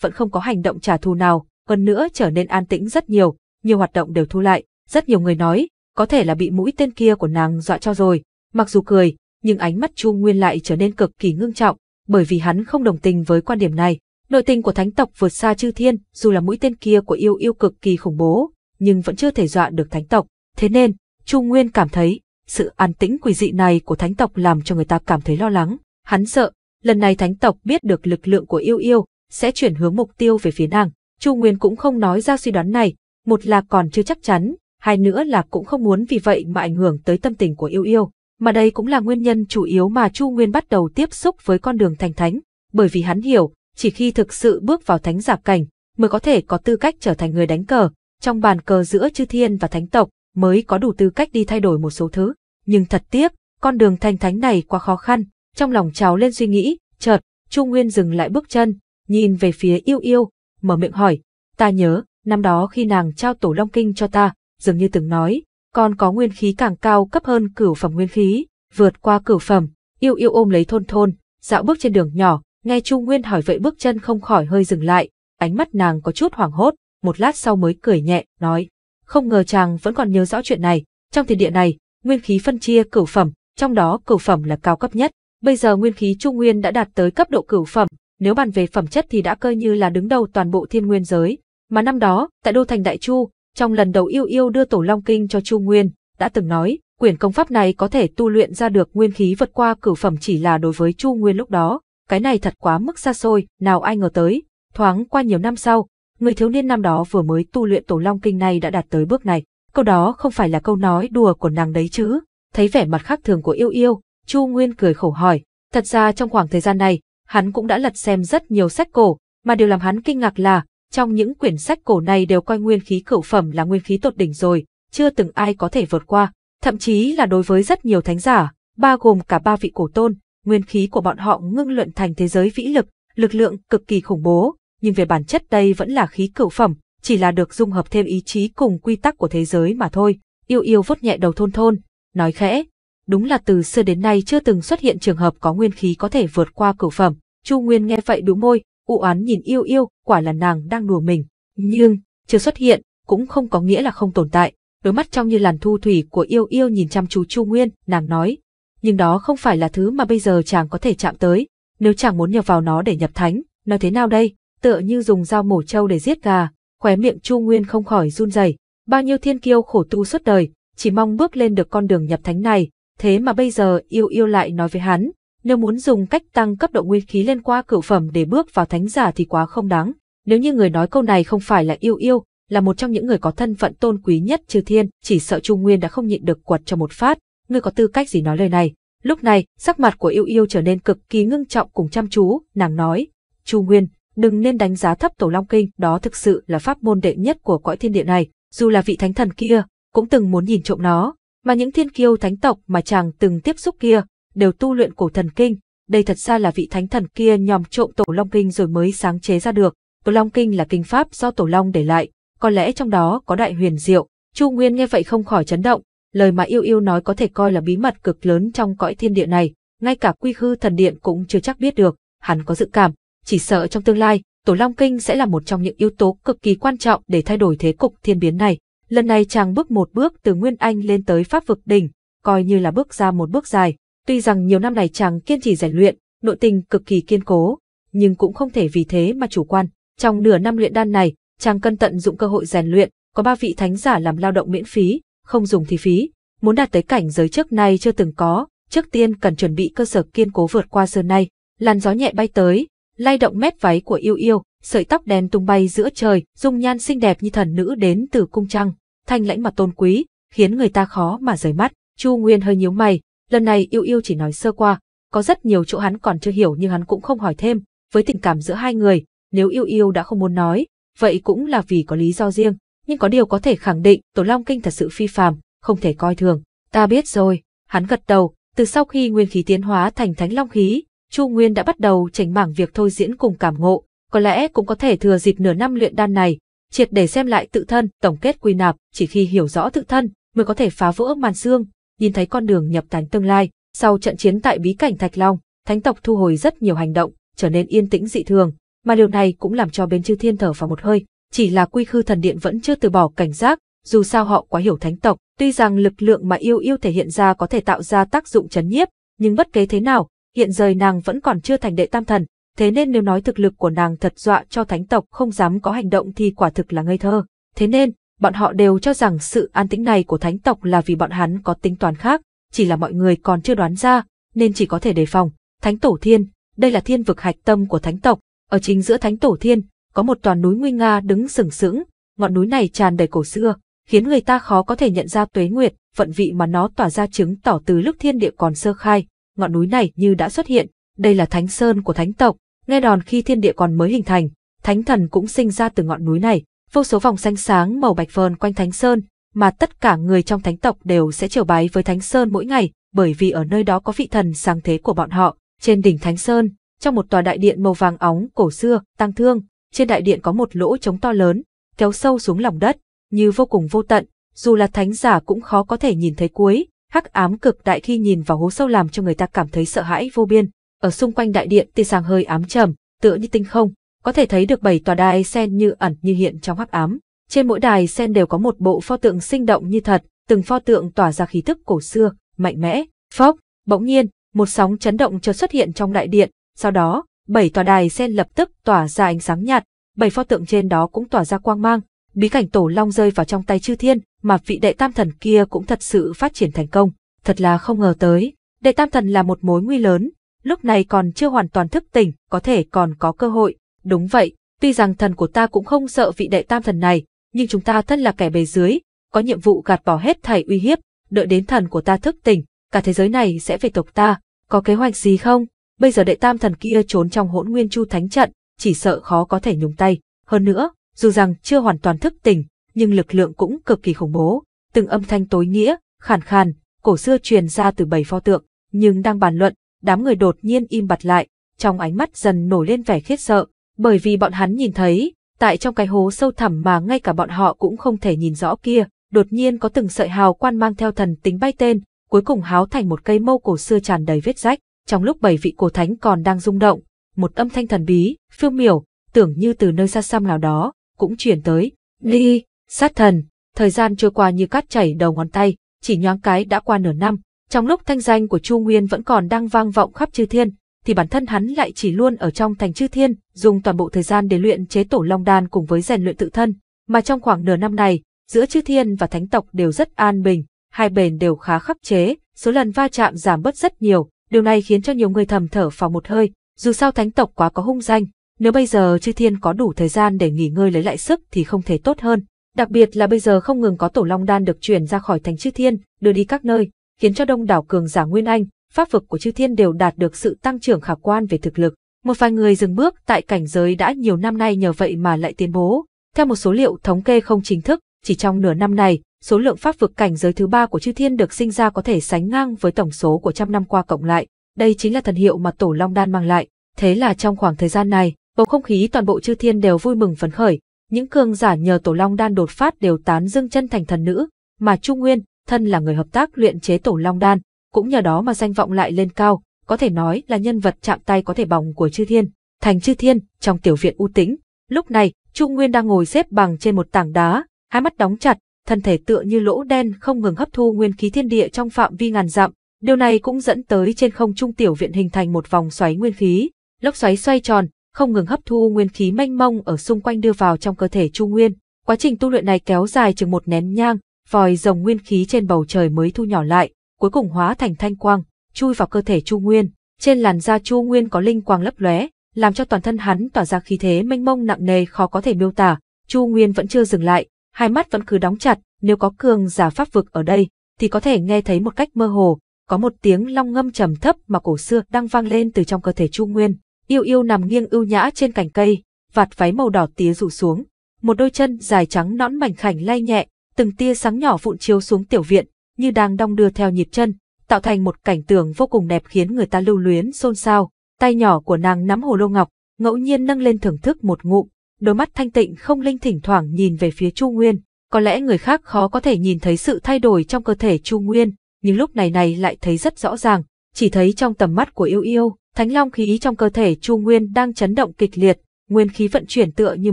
vẫn không có hành động trả thù nào, hơn nữa trở nên an tĩnh rất nhiều, nhiều hoạt động đều thu lại, rất nhiều người nói, có thể là bị mũi tên kia của nàng dọa cho rồi. Mặc dù cười, nhưng ánh mắt Chu Nguyên lại trở nên cực kỳ ngưng trọng, bởi vì hắn không đồng tình với quan điểm này. Nội tình của thánh tộc vượt xa chư thiên, dù là mũi tên kia của yêu yêu cực kỳ khủng bố, nhưng vẫn chưa thể dọa được thánh tộc. Thế nên, Chu Nguyên cảm thấy, sự an tĩnh quỷ dị này của thánh tộc làm cho người ta cảm thấy lo lắng. Hắn sợ, lần này thánh tộc biết được lực lượng của yêu yêu, sẽ chuyển hướng mục tiêu về phía nàng. Chu Nguyên cũng không nói ra suy đoán này, một là còn chưa chắc chắn, hai nữa là cũng không muốn vì vậy mà ảnh hưởng tới tâm tình của yêu yêu. Mà đây cũng là nguyên nhân chủ yếu mà Chu Nguyên bắt đầu tiếp xúc với con đường thành thánh, bởi vì hắn hiểu, chỉ khi thực sự bước vào thánh giả cảnh, mới có thể có tư cách trở thành người đánh cờ, trong bàn cờ giữa chư thiên và thánh tộc, mới có đủ tư cách đi thay đổi một số thứ. Nhưng thật tiếc, con đường thành thánh này quá khó khăn, trong lòng cháu lên suy nghĩ, chợt, Chu Nguyên dừng lại bước chân, nhìn về phía yêu yêu, mở miệng hỏi, ta nhớ, năm đó khi nàng trao tổ Long Kinh cho ta, dường như từng nói, còn có nguyên khí càng cao cấp hơn cửu phẩm nguyên khí, vượt qua cửu phẩm, yêu yêu ôm lấy thôn thôn, dạo bước trên đường nhỏ, nghe Chu Nguyên hỏi vậy bước chân không khỏi hơi dừng lại, ánh mắt nàng có chút hoảng hốt, một lát sau mới cười nhẹ, nói, không ngờ chàng vẫn còn nhớ rõ chuyện này, trong thiên địa này, nguyên khí phân chia cửu phẩm, trong đó cửu phẩm là cao cấp nhất, bây giờ nguyên khí Chu Nguyên đã đạt tới cấp độ cửu phẩm, nếu bàn về phẩm chất thì đã coi như là đứng đầu toàn bộ thiên nguyên giới, mà năm đó, tại đô thành Đại Chu, trong lần đầu yêu yêu đưa tổ long kinh cho Chu Nguyên, đã từng nói, quyển công pháp này có thể tu luyện ra được nguyên khí vượt qua cửu phẩm chỉ là đối với Chu Nguyên lúc đó, cái này thật quá mức xa xôi, nào ai ngờ tới, thoáng qua nhiều năm sau, người thiếu niên năm đó vừa mới tu luyện tổ long kinh này đã đạt tới bước này. Câu đó không phải là câu nói đùa của nàng đấy chứ. Thấy vẻ mặt khác thường của yêu yêu, Chu Nguyên cười khổ hỏi. Thật ra trong khoảng thời gian này, hắn cũng đã lật xem rất nhiều sách cổ, mà điều làm hắn kinh ngạc là, trong những quyển sách cổ này đều coi nguyên khí cửu phẩm là nguyên khí tột đỉnh rồi, chưa từng ai có thể vượt qua. Thậm chí là đối với rất nhiều thánh giả, bao gồm cả ba vị cổ tôn, nguyên khí của bọn họ ngưng luận thành thế giới vĩ lực, lực lượng cực kỳ khủng bố, nhưng về bản chất đây vẫn là khí cửu phẩm, chỉ là được dung hợp thêm ý chí cùng quy tắc của thế giới mà thôi. Yêu yêu vốt nhẹ đầu thôn thôn, nói khẽ, đúng là từ xưa đến nay chưa từng xuất hiện trường hợp có nguyên khí có thể vượt qua cửu phẩm. Chu Nguyên nghe vậy bĩu môi, u oán nhìn yêu yêu, quả là nàng đang đùa mình. Nhưng, chưa xuất hiện, cũng không có nghĩa là không tồn tại. Đôi mắt trong như làn thu thủy của yêu yêu nhìn chăm chú Chu Nguyên, nàng nói. Nhưng đó không phải là thứ mà bây giờ chàng có thể chạm tới. Nếu chàng muốn nhập vào nó để nhập thánh, nói thế nào đây? Tựa như dùng dao mổ trâu để giết gà, khóe miệng Chu Nguyên không khỏi run rẩy. Bao nhiêu thiên kiêu khổ tu suốt đời, chỉ mong bước lên được con đường nhập thánh này, thế mà bây giờ yêu yêu lại nói với hắn, nếu muốn dùng cách tăng cấp độ nguyên khí lên qua cửu phẩm để bước vào thánh giả thì quá không đáng. Nếu như người nói câu này không phải là yêu yêu, là một trong những người có thân phận tôn quý nhất chư thiên, chỉ sợ trung Nguyên đã không nhịn được quật cho một phát, ngươi có tư cách gì nói lời này. Lúc này, sắc mặt của yêu yêu trở nên cực kỳ ngưng trọng cùng chăm chú, nàng nói, Chu Nguyên, đừng nên đánh giá thấp tổ long kinh, đó thực sự là pháp môn đệ nhất của cõi thiên địa này, dù là vị thánh thần kia, cũng từng muốn nhìn trộm nó, mà những thiên kiêu thánh tộc mà chàng từng tiếp xúc kia, đều tu luyện cổ thần kinh, đây thật ra là vị thánh thần kia nhòm trộm tổ long kinh rồi mới sáng chế ra được. Tổ long kinh là kinh pháp do tổ long để lại, có lẽ trong đó có đại huyền diệu. Chu Nguyên nghe vậy không khỏi chấn động, lời mà yêu yêu nói có thể coi là bí mật cực lớn trong cõi thiên địa này, ngay cả quy hư thần điện cũng chưa chắc biết được, hắn có dự cảm, chỉ sợ trong tương lai, tổ long kinh sẽ là một trong những yếu tố cực kỳ quan trọng để thay đổi thế cục thiên biến này. Lần này chàng bước một bước từ Nguyên Anh lên tới Pháp vực đỉnh, coi như là bước ra một bước dài, Tuy rằng nhiều năm này chàng kiên trì rèn luyện, nội tình cực kỳ kiên cố, nhưng cũng không thể vì thế mà chủ quan. Trong nửa năm luyện đan này, chàng cân tận dụng cơ hội rèn luyện, có ba vị thánh giả làm lao động miễn phí, không dùng thì phí, muốn đạt tới cảnh giới trước nay chưa từng có, trước tiên cần chuẩn bị cơ sở kiên cố vượt qua sơn này. Làn gió nhẹ bay tới, lay động mép váy của yêu yêu, sợi tóc đen tung bay giữa trời, dung nhan xinh đẹp như thần nữ đến từ cung trăng, thanh lãnh mà tôn quý, khiến người ta khó mà rời mắt. Chu Nguyên hơi nhíu mày, Lần này yêu yêu chỉ nói sơ qua, có rất nhiều chỗ hắn còn chưa hiểu nhưng hắn cũng không hỏi thêm, với tình cảm giữa hai người, nếu yêu yêu đã không muốn nói, vậy cũng là vì có lý do riêng, nhưng có điều có thể khẳng định Tổ Long Kinh thật sự phi phàm, không thể coi thường. Ta biết rồi, hắn gật đầu, từ sau khi nguyên khí tiến hóa thành thánh long khí, Chu Nguyên đã bắt đầu chỉnh mảng việc thôi diễn cùng cảm ngộ, có lẽ cũng có thể thừa dịp nửa năm luyện đan này, triệt để xem lại tự thân, tổng kết quy nạp, chỉ khi hiểu rõ tự thân mới có thể phá vỡ màn xương, nhìn thấy con đường nhập thánh tương lai, sau trận chiến tại bí cảnh Thạch Long, thánh tộc thu hồi rất nhiều hành động, trở nên yên tĩnh dị thường, mà điều này cũng làm cho bên chư thiên thở vào một hơi, chỉ là quy khư thần điện vẫn chưa từ bỏ cảnh giác, dù sao họ quá hiểu thánh tộc, tuy rằng lực lượng mà yêu yêu thể hiện ra có thể tạo ra tác dụng chấn nhiếp, nhưng bất kế thế nào, hiện giờ nàng vẫn còn chưa thành đệ tam thần, thế nên nếu nói thực lực của nàng thật dọa cho thánh tộc không dám có hành động thì quả thực là ngây thơ. Thế nên, bọn họ đều cho rằng sự an tĩnh này của thánh tộc là vì bọn hắn có tính toán khác, chỉ là mọi người còn chưa đoán ra, nên chỉ có thể đề phòng. Thánh Tổ Thiên, đây là thiên vực hạch tâm của thánh tộc, ở chính giữa thánh Tổ Thiên, có một toàn núi nguy nga đứng sừng sững, ngọn núi này tràn đầy cổ xưa, khiến người ta khó có thể nhận ra tuế nguyệt, vận vị mà nó tỏa ra chứng tỏ từ lúc thiên địa còn sơ khai, ngọn núi này như đã xuất hiện, đây là thánh sơn của thánh tộc, nghe đòn khi thiên địa còn mới hình thành, thánh thần cũng sinh ra từ ngọn núi này, vô số vòng xanh sáng màu bạch vờn quanh Thánh Sơn, mà tất cả người trong thánh tộc đều sẽ triều bái với Thánh Sơn mỗi ngày, bởi vì ở nơi đó có vị thần sáng thế của bọn họ. Trên đỉnh Thánh Sơn, trong một tòa đại điện màu vàng óng cổ xưa, tăng thương, trên đại điện có một lỗ trống to lớn, kéo sâu xuống lòng đất, như vô cùng vô tận, dù là thánh giả cũng khó có thể nhìn thấy cuối, hắc ám cực đại khi nhìn vào hố sâu làm cho người ta cảm thấy sợ hãi vô biên. Ở xung quanh đại điện tia sáng hơi ám trầm, tựa như tinh không, có thể thấy được bảy tòa đài sen như ẩn như hiện trong hắc ám. Trên mỗi đài sen đều có một bộ pho tượng sinh động như thật, từng pho tượng tỏa ra khí tức cổ xưa, mạnh mẽ. phốc bỗng nhiên, một sóng chấn động chợt xuất hiện trong đại điện, sau đó, bảy tòa đài sen lập tức tỏa ra ánh sáng nhạt, bảy pho tượng trên đó cũng tỏa ra quang mang. Bí cảnh tổ long rơi vào trong tay chư thiên, mà vị đệ tam thần kia cũng thật sự phát triển thành công. Thật là không ngờ tới, đệ tam thần là một mối nguy lớn, lúc này còn chưa hoàn toàn thức tỉnh, có thể còn có cơ hội. Đúng vậy, tuy rằng thần của ta cũng không sợ vị đệ tam thần này, nhưng chúng ta thân là kẻ bề dưới, có nhiệm vụ gạt bỏ hết thảy uy hiếp, đợi đến thần của ta thức tỉnh, cả thế giới này sẽ về tộc ta, có kế hoạch gì không? Bây giờ đệ tam thần kia trốn trong hỗn nguyên chu thánh trận, chỉ sợ khó có thể nhúng tay. Hơn nữa, dù rằng chưa hoàn toàn thức tỉnh, nhưng lực lượng cũng cực kỳ khủng bố. Từng âm thanh tối nghĩa, khàn khàn, cổ xưa truyền ra từ bảy pho tượng, nhưng đang bàn luận, đám người đột nhiên im bặt lại, trong ánh mắt dần nổi lên vẻ khiết sợ, bởi vì bọn hắn nhìn thấy, tại trong cái hố sâu thẳm mà ngay cả bọn họ cũng không thể nhìn rõ kia, đột nhiên có từng sợi hào quan mang theo thần tính bay tên, cuối cùng háo thành một cây mâu cổ xưa tràn đầy vết rách, trong lúc bảy vị cổ thánh còn đang rung động, một âm thanh thần bí, phiêu miểu, tưởng như từ nơi xa xăm nào đó, cũng chuyển tới, đi, sát thần, thời gian trôi qua như cát chảy đầu ngón tay, chỉ nhoáng cái đã qua nửa năm, trong lúc thanh danh của Chu Nguyên vẫn còn đang vang vọng khắp chư thiên, thì bản thân hắn lại chỉ luôn ở trong thành chư thiên, dùng toàn bộ thời gian để luyện chế tổ long đan cùng với rèn luyện tự thân. Mà trong khoảng nửa năm này, giữa chư thiên và thánh tộc đều rất an bình, hai bên đều khá khắc chế, số lần va chạm giảm bớt rất nhiều, điều này khiến cho nhiều người thầm thở vào một hơi, dù sao thánh tộc quá có hung danh, nếu bây giờ chư thiên có đủ thời gian để nghỉ ngơi lấy lại sức thì không thể tốt hơn. Đặc biệt là bây giờ không ngừng có tổ long đan được chuyển ra khỏi thành chư thiên, đưa đi các nơi, khiến cho đông đảo cường giả Nguyên Anh, pháp vực của chư thiên đều đạt được sự tăng trưởng khả quan về thực lực. Một vài người dừng bước tại cảnh giới đã nhiều năm nay nhờ vậy mà lại tiến bố. Theo một số liệu thống kê không chính thức, chỉ trong nửa năm này, số lượng pháp vực cảnh giới thứ ba của chư thiên được sinh ra có thể sánh ngang với tổng số của trăm năm qua cộng lại. Đây chính là thần hiệu mà Tổ Long Đan mang lại. Thế là trong khoảng thời gian này, bầu không khí toàn bộ chư thiên đều vui mừng phấn khởi. Những cường giả nhờ Tổ Long Đan đột phát đều tán dương chân thành thần nữ, mà Trung Nguyên, thân là người hợp tác luyện chế Tổ Long Đan, cũng nhờ đó mà danh vọng lại lên cao, có thể nói là nhân vật chạm tay có thể bỏng của chư thiên. Thành chư thiên, trong tiểu viện u tĩnh, lúc này, Trung Nguyên đang ngồi xếp bằng trên một tảng đá, hai mắt đóng chặt, thân thể tựa như lỗ đen không ngừng hấp thu nguyên khí thiên địa trong phạm vi ngàn dặm. Điều này cũng dẫn tới trên không trung tiểu viện hình thành một vòng xoáy nguyên khí, lốc xoáy xoay tròn, không ngừng hấp thu nguyên khí mênh mông ở xung quanh đưa vào trong cơ thể Chu Nguyên. Quá trình tu luyện này kéo dài chừng một nén nhang, vòi rồng nguyên khí trên bầu trời mới thu nhỏ lại, cuối cùng hóa thành thanh quang, chui vào cơ thể Chu Nguyên. Trên làn da Chu Nguyên có linh quang lấp lóe, làm cho toàn thân hắn tỏa ra khí thế mênh mông nặng nề khó có thể miêu tả. Chu Nguyên vẫn chưa dừng lại, hai mắt vẫn cứ đóng chặt, nếu có cường giả pháp vực ở đây, thì có thể nghe thấy một cách mơ hồ, có một tiếng long ngâm trầm thấp mà cổ xưa đang vang lên từ trong cơ thể Chu Nguyên. Yêu yêu nằm nghiêng ưu nhã trên cành cây, vạt váy màu đỏ tía rủ xuống, một đôi chân dài trắng nõn mảnh khảnh lay nhẹ, từng tia sáng nhỏ phụn chiếu xuống tiểu viện, như đang đong đưa theo nhịp chân, tạo thành một cảnh tượng vô cùng đẹp khiến người ta lưu luyến xôn xao. Tay nhỏ của nàng nắm hồ lô ngọc, ngẫu nhiên nâng lên thưởng thức một ngụm, đôi mắt thanh tịnh không linh thỉnh thoảng nhìn về phía Chu Nguyên. Có lẽ người khác khó có thể nhìn thấy sự thay đổi trong cơ thể Chu Nguyên, nhưng lúc này này lại thấy rất rõ ràng, chỉ thấy trong tầm mắt của yêu yêu, thánh long khí trong cơ thể Chu Nguyên đang chấn động kịch liệt, nguyên khí vận chuyển tựa như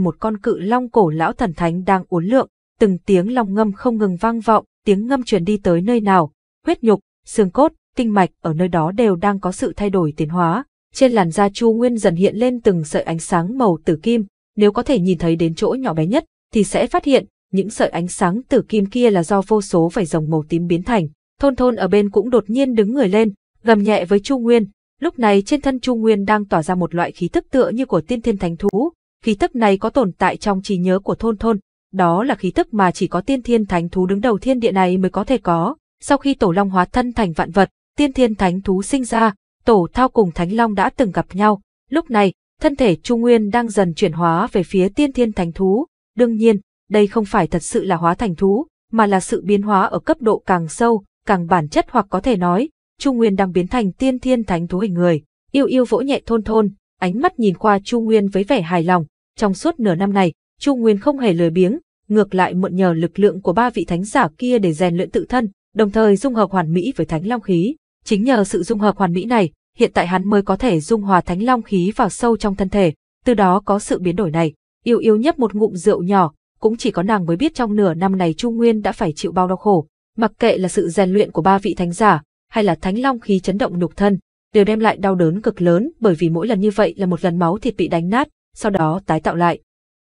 một con cự long cổ lão thần thánh đang uốn lượn, từng tiếng long ngâm không ngừng vang vọng, tiếng ngâm truyền đi tới nơi nào, huyết nhục, xương cốt, tinh mạch ở nơi đó đều đang có sự thay đổi tiến hóa. Trên làn da Chu Nguyên dần hiện lên từng sợi ánh sáng màu tử kim, nếu có thể nhìn thấy đến chỗ nhỏ bé nhất, thì sẽ phát hiện những sợi ánh sáng tử kim kia là do vô số vảy rồng màu tím biến thành. Thôn thôn ở bên cũng đột nhiên đứng người lên, gầm nhẹ với Chu Nguyên. Lúc này trên thân Chu Nguyên đang tỏa ra một loại khí tức tựa như của tiên thiên thánh thú. Khí tức này có tồn tại trong trí nhớ của thôn thôn, đó là khí tức mà chỉ có tiên thiên thánh thú đứng đầu thiên địa này mới có thể có. Sau khi tổ long hóa thân thành vạn vật, tiên thiên thánh thú sinh ra, tổ thao cùng thánh long đã từng gặp nhau. Lúc này, thân thể Trung Nguyên đang dần chuyển hóa về phía tiên thiên thánh thú. Đương nhiên, đây không phải thật sự là hóa thành thú, mà là sự biến hóa ở cấp độ càng sâu, càng bản chất hoặc có thể nói, trung Nguyên đang biến thành tiên thiên thánh thú hình người. Yêu yêu vỗ nhẹ thôn thôn, ánh mắt nhìn qua trung Nguyên với vẻ hài lòng. Trong suốt nửa năm này, Chu Nguyên không hề lười biếng, ngược lại mượn nhờ lực lượng của ba vị thánh giả kia để rèn luyện tự thân, đồng thời dung hợp hoàn mỹ với thánh long khí. Chính nhờ sự dung hợp hoàn mỹ này, hiện tại hắn mới có thể dung hòa thánh long khí vào sâu trong thân thể, từ đó có sự biến đổi này. Yêu yêu nhấp một ngụm rượu nhỏ, cũng chỉ có nàng mới biết trong nửa năm này Chu Nguyên đã phải chịu bao đau khổ, mặc kệ là sự rèn luyện của ba vị thánh giả, hay là thánh long khí chấn động nhục thân, đều đem lại đau đớn cực lớn bởi vì mỗi lần như vậy là một lần máu thịt bị đánh nát, sau đó tái tạo lại.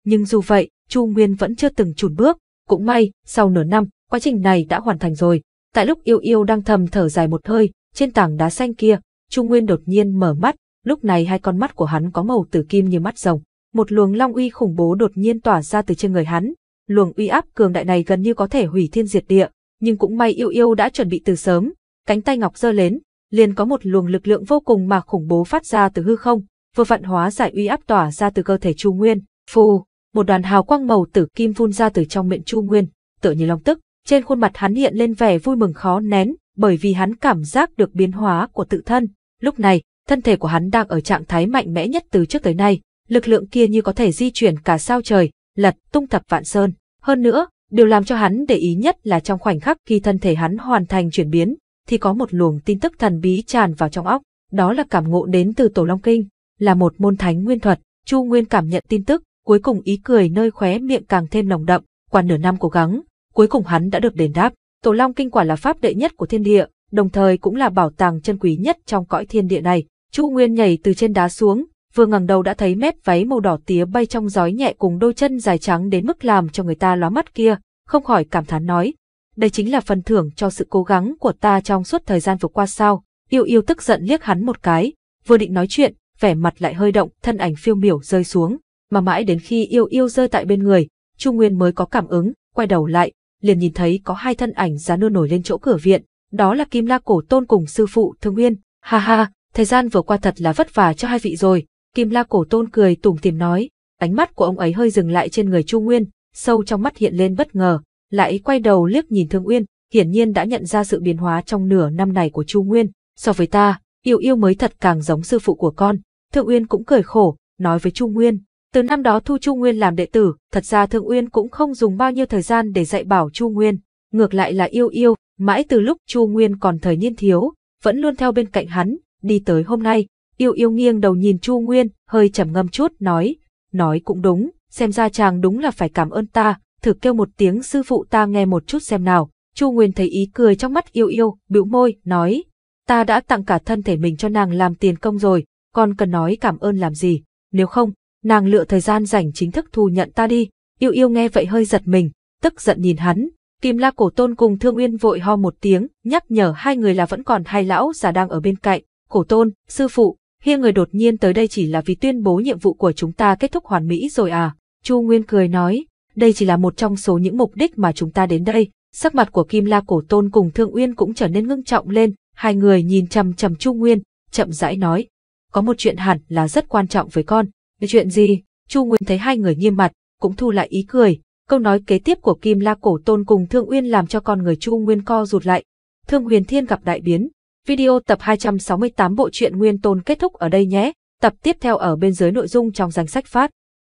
Nhưng dù vậy, Chu Nguyên vẫn chưa từng chùn bước. Cũng may, sau nửa năm, quá trình này đã hoàn thành rồi. Tại lúc yêu yêu đang thầm thở dài một hơi, trên tảng đá xanh kia, Chu Nguyên đột nhiên mở mắt, lúc này hai con mắt của hắn có màu tử kim như mắt rồng. Một luồng long uy khủng bố đột nhiên tỏa ra từ trên người hắn, luồng uy áp cường đại này gần như có thể hủy thiên diệt địa, nhưng cũng may yêu yêu đã chuẩn bị từ sớm, cánh tay ngọc giơ lên, liền có một luồng lực lượng vô cùng mà khủng bố phát ra từ hư không, vừa vận hóa giải uy áp tỏa ra từ cơ thể Chu Nguyên. Phù, một đoàn hào quang màu tử kim phun ra từ trong miệng Chu Nguyên, tựa như long tức, trên khuôn mặt hắn hiện lên vẻ vui mừng khó nén, bởi vì hắn cảm giác được biến hóa của tự thân. Lúc này, thân thể của hắn đang ở trạng thái mạnh mẽ nhất từ trước tới nay, lực lượng kia như có thể di chuyển cả sao trời, lật tung thập vạn sơn. Hơn nữa, điều làm cho hắn để ý nhất là trong khoảnh khắc khi thân thể hắn hoàn thành chuyển biến, thì có một luồng tin tức thần bí tràn vào trong óc, đó là cảm ngộ đến từ Tổ Long Kinh, là một môn thánh nguyên thuật, Chu Nguyên cảm nhận tin tức cuối cùng ý cười nơi khóe miệng càng thêm nồng đậm, qua nửa năm cố gắng, cuối cùng hắn đã được đền đáp. Tổ Long Kinh quả là pháp đệ nhất của thiên địa, đồng thời cũng là bảo tàng chân quý nhất trong cõi thiên địa này. Chu Nguyên nhảy từ trên đá xuống, vừa ngẩng đầu đã thấy mép váy màu đỏ tía bay trong gió nhẹ cùng đôi chân dài trắng đến mức làm cho người ta lóa mắt kia, không khỏi cảm thán nói. Đây chính là phần thưởng cho sự cố gắng của ta trong suốt thời gian vừa qua sao. Yêu yêu tức giận liếc hắn một cái, vừa định nói chuyện, vẻ mặt lại hơi động, thân ảnh phiêu miểu rơi xuống mà mãi đến khi yêu yêu rơi tại bên người, Chu Nguyên mới có cảm ứng, quay đầu lại, liền nhìn thấy có hai thân ảnh giá nưa nổi lên chỗ cửa viện, đó là Kim La Cổ Tôn cùng sư phụ Thương Nguyên. Ha ha, thời gian vừa qua thật là vất vả cho hai vị rồi, Kim La Cổ Tôn cười tủm tìm nói, ánh mắt của ông ấy hơi dừng lại trên người Chu Nguyên, sâu trong mắt hiện lên bất ngờ, lại quay đầu liếc nhìn Thương Nguyên, hiển nhiên đã nhận ra sự biến hóa trong nửa năm này của Chu Nguyên, so với ta, yêu yêu mới thật càng giống sư phụ của con. Thượng Uyên cũng cười khổ, nói với Chu Nguyên, từ năm đó thu Chu Nguyên làm đệ tử, thật ra Thương Uyên cũng không dùng bao nhiêu thời gian để dạy bảo Chu Nguyên, ngược lại là yêu yêu, mãi từ lúc Chu Nguyên còn thời niên thiếu, vẫn luôn theo bên cạnh hắn, đi tới hôm nay, yêu yêu nghiêng đầu nhìn Chu Nguyên, hơi trầm ngâm chút, nói, nói cũng đúng, xem ra chàng đúng là phải cảm ơn ta, thử kêu một tiếng sư phụ ta nghe một chút xem nào. Chu Nguyên thấy ý cười trong mắt yêu yêu, bĩu môi, nói, ta đã tặng cả thân thể mình cho nàng làm tiền công rồi, còn cần nói cảm ơn làm gì, nếu không, nàng lựa thời gian rảnh chính thức thu nhận ta đi, yêu yêu nghe vậy hơi giật mình, tức giận nhìn hắn, kim la cổ tôn cùng thương uyên vội ho một tiếng, nhắc nhở hai người là vẫn còn hai lão già đang ở bên cạnh, cổ tôn, sư phụ, hiên người đột nhiên tới đây chỉ là vì tuyên bố nhiệm vụ của chúng ta kết thúc hoàn mỹ rồi à, Chu Nguyên cười nói, đây chỉ là một trong số những mục đích mà chúng ta đến đây, sắc mặt của kim la cổ tôn cùng thương uyên cũng trở nên ngưng trọng lên, hai người nhìn chằm chằm Chu Nguyên, chậm rãi nói, có một chuyện hẳn là rất quan trọng với con, Chuyện gì? Chu Nguyên thấy hai người nghiêm mặt, cũng thu lại ý cười. Câu nói kế tiếp của Kim La Cổ Tôn cùng Thương Uyên làm cho con người Chu Nguyên co rụt lại. Thương Huyền Thiên gặp đại biến. Video tập 268 bộ truyện Nguyên Tôn kết thúc ở đây nhé. Tập tiếp theo ở bên dưới nội dung trong danh sách phát.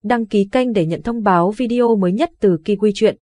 Đăng ký kênh để nhận thông báo video mới nhất từ kỳ quy Truyện.